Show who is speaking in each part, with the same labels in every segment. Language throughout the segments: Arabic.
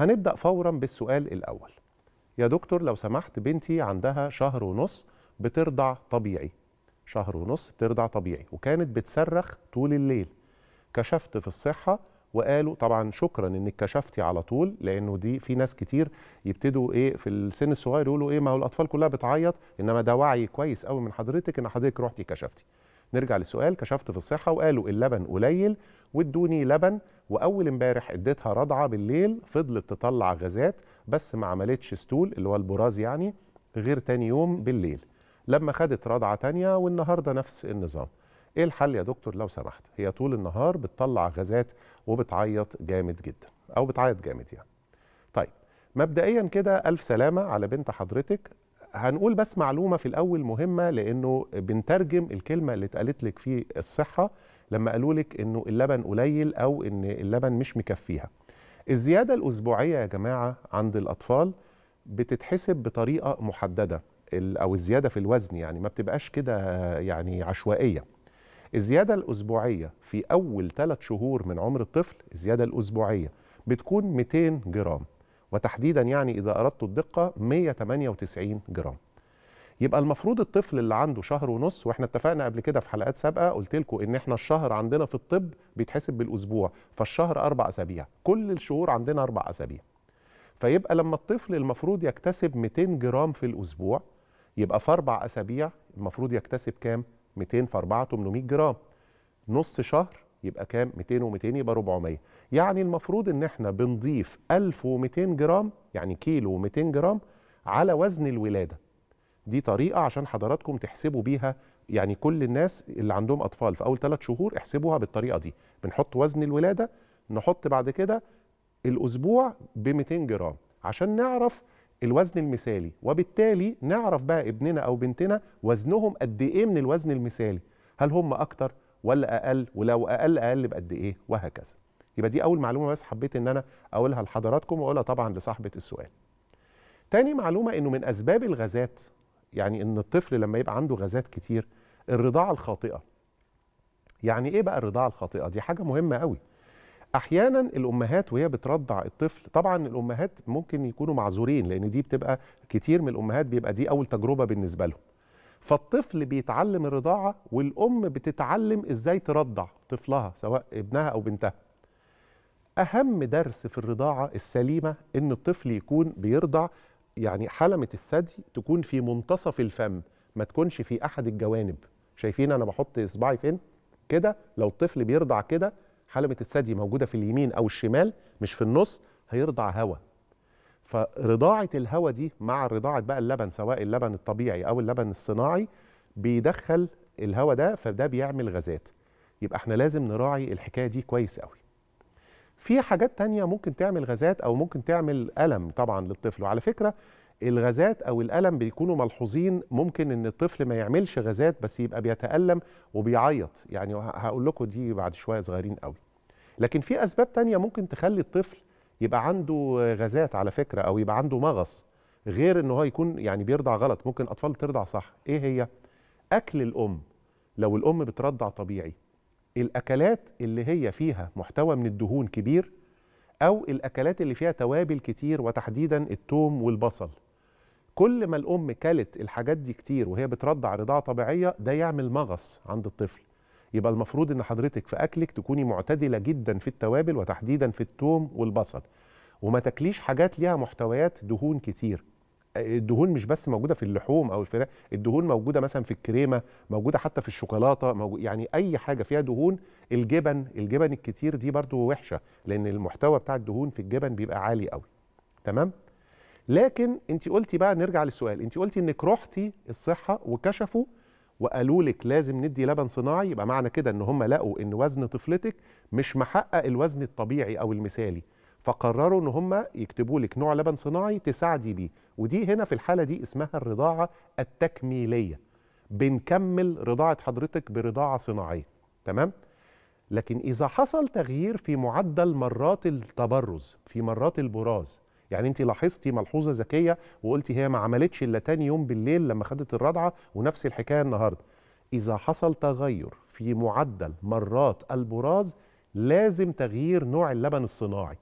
Speaker 1: هنبدأ فورا بالسؤال الأول يا دكتور لو سمحت بنتي عندها شهر ونص بترضع طبيعي شهر ونص بترضع طبيعي وكانت بتصرخ طول الليل كشفت في الصحة وقالوا طبعا شكرا انك كشفتي على طول لانه دي في ناس كتير يبتدوا ايه في السن الصغير يقولوا ايه ما هو الاطفال كلها بتعيط انما ده وعي كويس قوي من حضرتك ان حضرتك رحتي كشفتي نرجع للسؤال كشفت في الصحه وقالوا اللبن قليل وادوني لبن واول امبارح اديتها رضعه بالليل فضلت تطلع غازات بس ما عملتش ستول اللي هو البراز يعني غير تاني يوم بالليل لما خدت رضعه تانية والنهارده نفس النظام ايه الحل يا دكتور لو سمحت هي طول النهار بتطلع غازات وبتعيط جامد جدا او بتعيط جامد يعني طيب مبدئيا كده الف سلامه على بنت حضرتك هنقول بس معلومه في الاول مهمه لانه بنترجم الكلمه اللي اتقالت لك في الصحه لما قالوا لك انه اللبن قليل او ان اللبن مش مكفيها الزياده الاسبوعيه يا جماعه عند الاطفال بتتحسب بطريقه محدده او الزياده في الوزن يعني ما بتبقاش كده يعني عشوائيه الزياده الاسبوعيه في اول ثلاث شهور من عمر الطفل الزياده الاسبوعيه بتكون 200 جرام وتحديدا يعني اذا اردت الدقه 198 جرام يبقى المفروض الطفل اللي عنده شهر ونص واحنا اتفقنا قبل كده في حلقات سابقه قلت لكم ان احنا الشهر عندنا في الطب بيتحسب بالاسبوع فالشهر اربع اسابيع كل الشهور عندنا اربع اسابيع فيبقى لما الطفل المفروض يكتسب 200 جرام في الاسبوع يبقى في اربع اسابيع المفروض يكتسب كام 200 في 4 800 جرام نص شهر يبقى كام 200 و200 يبقى 400 يعني المفروض ان احنا بنضيف 1200 جرام يعني كيلو و200 جرام على وزن الولاده دي طريقه عشان حضراتكم تحسبوا بيها يعني كل الناس اللي عندهم اطفال في اول ثلاث شهور احسبوها بالطريقه دي بنحط وزن الولاده نحط بعد كده الاسبوع ب 200 جرام عشان نعرف الوزن المثالي وبالتالي نعرف بقى ابننا او بنتنا وزنهم قد ايه من الوزن المثالي هل هم اكتر ولا اقل ولو اقل اقل بقد ايه وهكذا يبقى دي اول معلومه بس حبيت ان انا اقولها لحضراتكم واقولها طبعا لصاحبه السؤال تاني معلومه انه من اسباب الغازات يعني ان الطفل لما يبقى عنده غازات كتير الرضاعه الخاطئه يعني ايه بقى الرضاعه الخاطئه دي حاجه مهمه قوي احيانا الامهات وهي بترضع الطفل طبعا الامهات ممكن يكونوا معذورين لان دي بتبقى كتير من الامهات بيبقى دي اول تجربه بالنسبه لهم فالطفل بيتعلم الرضاعه والام بتتعلم ازاي ترضع طفلها سواء ابنها او بنتها اهم درس في الرضاعه السليمه ان الطفل يكون بيرضع يعني حلمه الثدي تكون في منتصف الفم ما تكونش في احد الجوانب شايفين انا بحط اصبعي فين كده لو الطفل بيرضع كده حلمه الثدي موجوده في اليمين او الشمال مش في النص هيرضع هوا فرضاعه الهوا دي مع رضاعه بقى اللبن سواء اللبن الطبيعي او اللبن الصناعي بيدخل الهوا ده فده بيعمل غازات يبقى احنا لازم نراعي الحكايه دي كويس قوي في حاجات تانية ممكن تعمل غازات أو ممكن تعمل ألم طبعا للطفل وعلى فكرة الغازات أو الألم بيكونوا ملحوظين ممكن إن الطفل ما يعملش غازات بس يبقى بيتألم وبيعيط يعني هقول لكم دي بعد شوية صغيرين قوي لكن في أسباب تانية ممكن تخلي الطفل يبقى عنده غازات على فكرة أو يبقى عنده مغص غير إن هو يكون يعني بيرضع غلط ممكن أطفال ترضع صح إيه هي؟ أكل الأم لو الأم بترضع طبيعي الاكلات اللي هي فيها محتوى من الدهون كبير او الاكلات اللي فيها توابل كتير وتحديدا التوم والبصل كل ما الام كلت الحاجات دي كتير وهي بترضع رضاعه طبيعيه ده يعمل مغص عند الطفل يبقى المفروض ان حضرتك في اكلك تكوني معتدله جدا في التوابل وتحديدا في التوم والبصل وما تاكليش حاجات ليها محتويات دهون كتير الدهون مش بس موجوده في اللحوم او الفراخ الدهون موجوده مثلا في الكريمه موجوده حتى في الشوكولاته موجود يعني اي حاجه فيها دهون الجبن الجبن الكتير دي برضو وحشه لان المحتوى بتاع الدهون في الجبن بيبقى عالي قوي تمام لكن انت قلتي بقى نرجع للسؤال انت قلتي انك رحتي الصحه وكشفوا وقالوا لك لازم ندي لبن صناعي يبقى معنى كده ان هم لقوا ان وزن طفلتك مش محقق الوزن الطبيعي او المثالي فقرروا ان هم يكتبوا لك نوع لبن صناعي تساعدي بيه ودي هنا في الحاله دي اسمها الرضاعه التكميليه بنكمل رضاعه حضرتك برضاعه صناعيه تمام لكن اذا حصل تغيير في معدل مرات التبرز في مرات البراز يعني انت لاحظتي ملحوظه ذكيه وقلتي هي ما عملتش الا تاني يوم بالليل لما خدت الرضعه ونفس الحكايه النهارده اذا حصل تغير في معدل مرات البراز لازم تغيير نوع اللبن الصناعي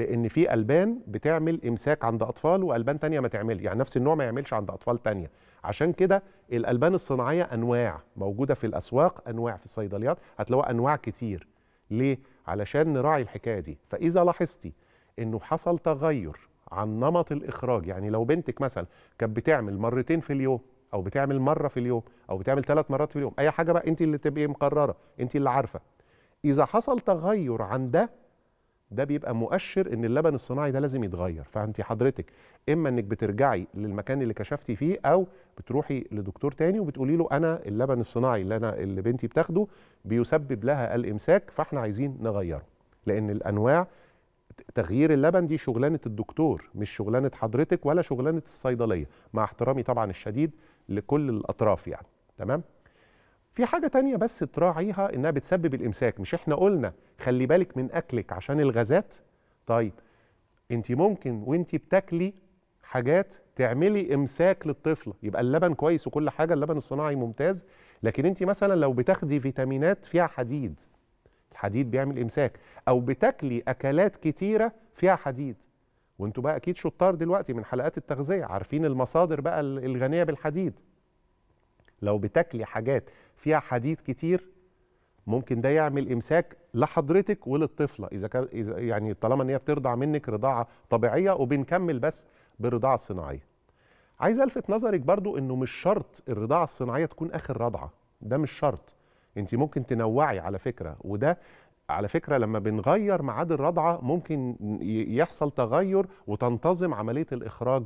Speaker 1: لان في البان بتعمل امساك عند اطفال والبان تانية ما تعمل يعني نفس النوع ما يعملش عند اطفال تانية عشان كده الالبان الصناعيه انواع موجوده في الاسواق انواع في الصيدليات هتلاقوا انواع كتير ليه علشان نراعي الحكايه دي فاذا لاحظتي انه حصل تغير عن نمط الاخراج يعني لو بنتك مثلا كانت بتعمل مرتين في اليوم او بتعمل مره في اليوم او بتعمل ثلاث مرات في اليوم اي حاجه بقى انت اللي تبقي مقرره انت اللي عارفه اذا حصل تغير عن ده ده بيبقى مؤشر ان اللبن الصناعي ده لازم يتغير فانت حضرتك اما انك بترجعي للمكان اللي كشفتي فيه او بتروحي لدكتور تاني وبتقولي له انا اللبن الصناعي اللي انا اللي بنتي بتاخده بيسبب لها الامساك فاحنا عايزين نغيره لان الانواع تغيير اللبن دي شغلانه الدكتور مش شغلانه حضرتك ولا شغلانه الصيدليه مع احترامي طبعا الشديد لكل الاطراف يعني تمام في حاجة تانية بس تراعيها إنها بتسبب الإمساك مش إحنا قلنا خلي بالك من أكلك عشان الغازات طيب أنت ممكن وأنت بتاكلي حاجات تعملي إمساك للطفلة يبقى اللبن كويس وكل حاجة اللبن الصناعي ممتاز لكن أنت مثلا لو بتاخدي فيتامينات فيها حديد الحديد بيعمل إمساك أو بتاكلي أكلات كتيرة فيها حديد وانتوا بقى أكيد شطار دلوقتي من حلقات التغذية عارفين المصادر بقى الغنية بالحديد لو بتاكلي حاجات فيها حديد كتير ممكن ده يعمل امساك لحضرتك وللطفله اذا كان اذا يعني طالما ان هي بترضع منك رضاعه طبيعيه وبنكمل بس بالرضاعه الصناعيه. عايز الفت نظرك برضو انه مش شرط الرضاعه الصناعيه تكون اخر رضعه ده مش شرط انت ممكن تنوعي على فكره وده على فكره لما بنغير ميعاد الرضعه ممكن يحصل تغير وتنتظم عمليه الاخراج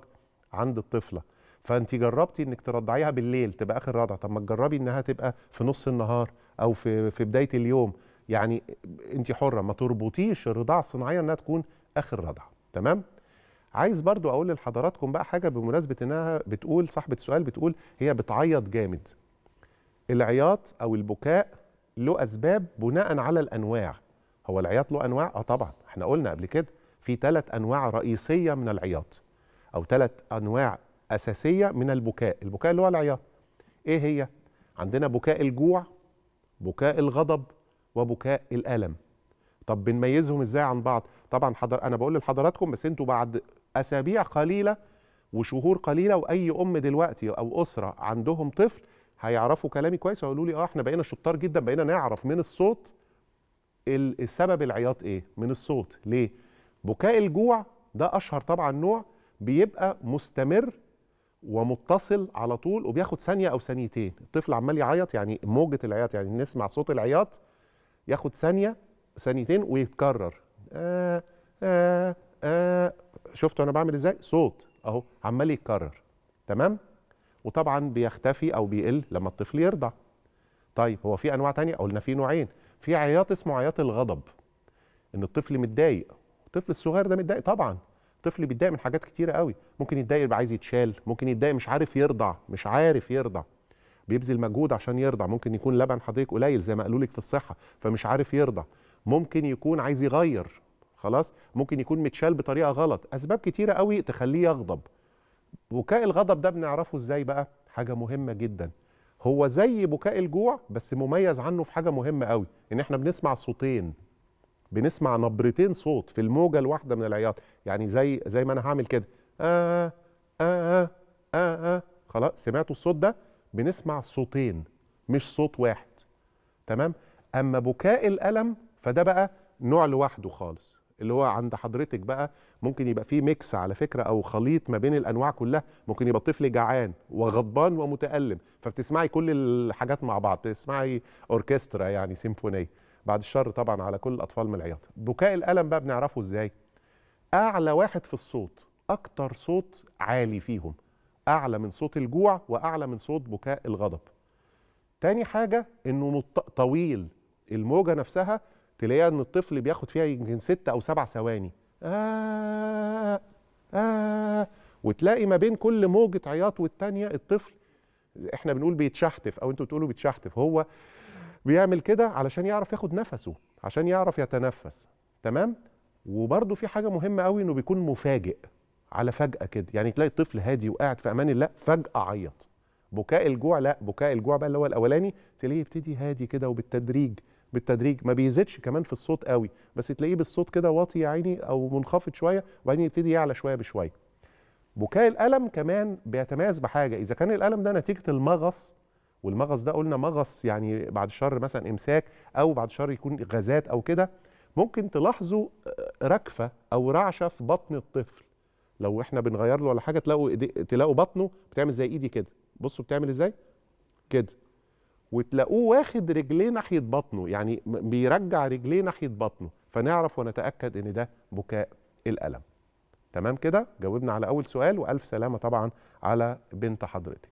Speaker 1: عند الطفله فانت جربتي انك ترضعيها بالليل تبقى اخر رضع طب ما تجربي انها تبقى في نص النهار او في في بدايه اليوم يعني انت حره ما تربطيش الرضاعه الصناعيه انها تكون اخر رضع تمام عايز برضو اقول لحضراتكم بقى حاجه بمناسبه انها بتقول صاحبه السؤال بتقول هي بتعيط جامد العياط او البكاء له اسباب بناء على الانواع هو العياط له انواع اه طبعا احنا قلنا قبل كده في ثلاث انواع رئيسيه من العياط او ثلاث انواع أساسية من البكاء البكاء اللي هو العياط إيه هي؟ عندنا بكاء الجوع بكاء الغضب وبكاء الألم طب بنميزهم إزاي عن بعض؟ طبعا حضر أنا بقول لحضراتكم بس أنتوا بعد أسابيع قليلة وشهور قليلة وأي أم دلوقتي أو أسرة عندهم طفل هيعرفوا كلامي كويس ويقولوا لي اه احنا بقينا شطار جدا بقينا نعرف من الصوت السبب العياط ايه من الصوت ليه بكاء الجوع ده اشهر طبعا نوع بيبقى مستمر ومتصل على طول وبياخد ثانيه او ثانيتين الطفل عمال يعيط يعني موجه العياط يعني نسمع صوت العياط ياخد ثانيه ثانيتين ويتكرر آه آه آه شفتوا انا بعمل ازاي صوت اهو عمال يتكرر تمام وطبعا بيختفي او بيقل لما الطفل يرضع طيب هو في انواع تانية قلنا في نوعين في عياط اسمه عياط الغضب ان الطفل متضايق الطفل الصغير ده متضايق طبعا الطفل بيتضايق من حاجات كتيره قوي ممكن يتضايق يبقى عايز يتشال ممكن يتضايق مش عارف يرضع مش عارف يرضع بيبذل مجهود عشان يرضع ممكن يكون لبن حضرتك قليل زي ما قالوا لك في الصحه فمش عارف يرضع ممكن يكون عايز يغير خلاص ممكن يكون متشال بطريقه غلط اسباب كتيره قوي تخليه يغضب بكاء الغضب ده بنعرفه ازاي بقى حاجه مهمه جدا هو زي بكاء الجوع بس مميز عنه في حاجه مهمه قوي ان احنا بنسمع صوتين بنسمع نبرتين صوت في الموجه الواحده من العياط يعني زي زي ما انا هعمل كده آه, آه آه آه آه خلاص سمعتوا الصوت ده بنسمع صوتين مش صوت واحد تمام اما بكاء الالم فده بقى نوع لوحده خالص اللي هو عند حضرتك بقى ممكن يبقى فيه ميكس على فكره او خليط ما بين الانواع كلها ممكن يبقى الطفل جعان وغضبان ومتالم فبتسمعي كل الحاجات مع بعض تسمعي اوركسترا يعني سيمفونيه بعد الشر طبعا على كل الاطفال من العياط بكاء الالم بقى بنعرفه ازاي اعلى واحد في الصوت اكتر صوت عالي فيهم اعلى من صوت الجوع واعلى من صوت بكاء الغضب تاني حاجه انه طويل الموجه نفسها تلاقيها ان الطفل بياخد فيها يمكن ست او سبع ثواني آه،, آه آه وتلاقي ما بين كل موجه عياط والتانيه الطفل احنا بنقول بيتشحتف او انتوا بتقولوا بيتشحتف هو بيعمل كده علشان يعرف ياخد نفسه عشان يعرف يتنفس تمام وبرده في حاجه مهمه قوي انه بيكون مفاجئ على فجاه كده يعني تلاقي الطفل هادي وقاعد في امان الله فجاه عيط بكاء الجوع لا بكاء الجوع بقى اللي هو الاولاني تلاقيه يبتدي هادي كده وبالتدريج بالتدريج ما بيزيدش كمان في الصوت قوي بس تلاقيه بالصوت كده واطي يا عيني او منخفض شويه وبعدين يبتدي يعلى شويه بشويه بكاء الالم كمان بيتميز بحاجه اذا كان الالم ده نتيجه المغص والمغص ده قلنا مغص يعني بعد الشر مثلا امساك او بعد الشر يكون غازات او كده ممكن تلاحظوا آه، ركفه او رعشه في بطن الطفل لو احنا بنغير له ولا حاجه تلاقوا تلاقوا بطنه بتعمل زي ايدي كده بصوا بتعمل ازاي كده وتلاقوه واخد رجليه ناحيه بطنه يعني بيرجع رجليه ناحيه بطنه فنعرف ونتاكد ان ده بكاء الالم تمام كده جاوبنا على اول سؤال والف سلامه طبعا على بنت حضرتك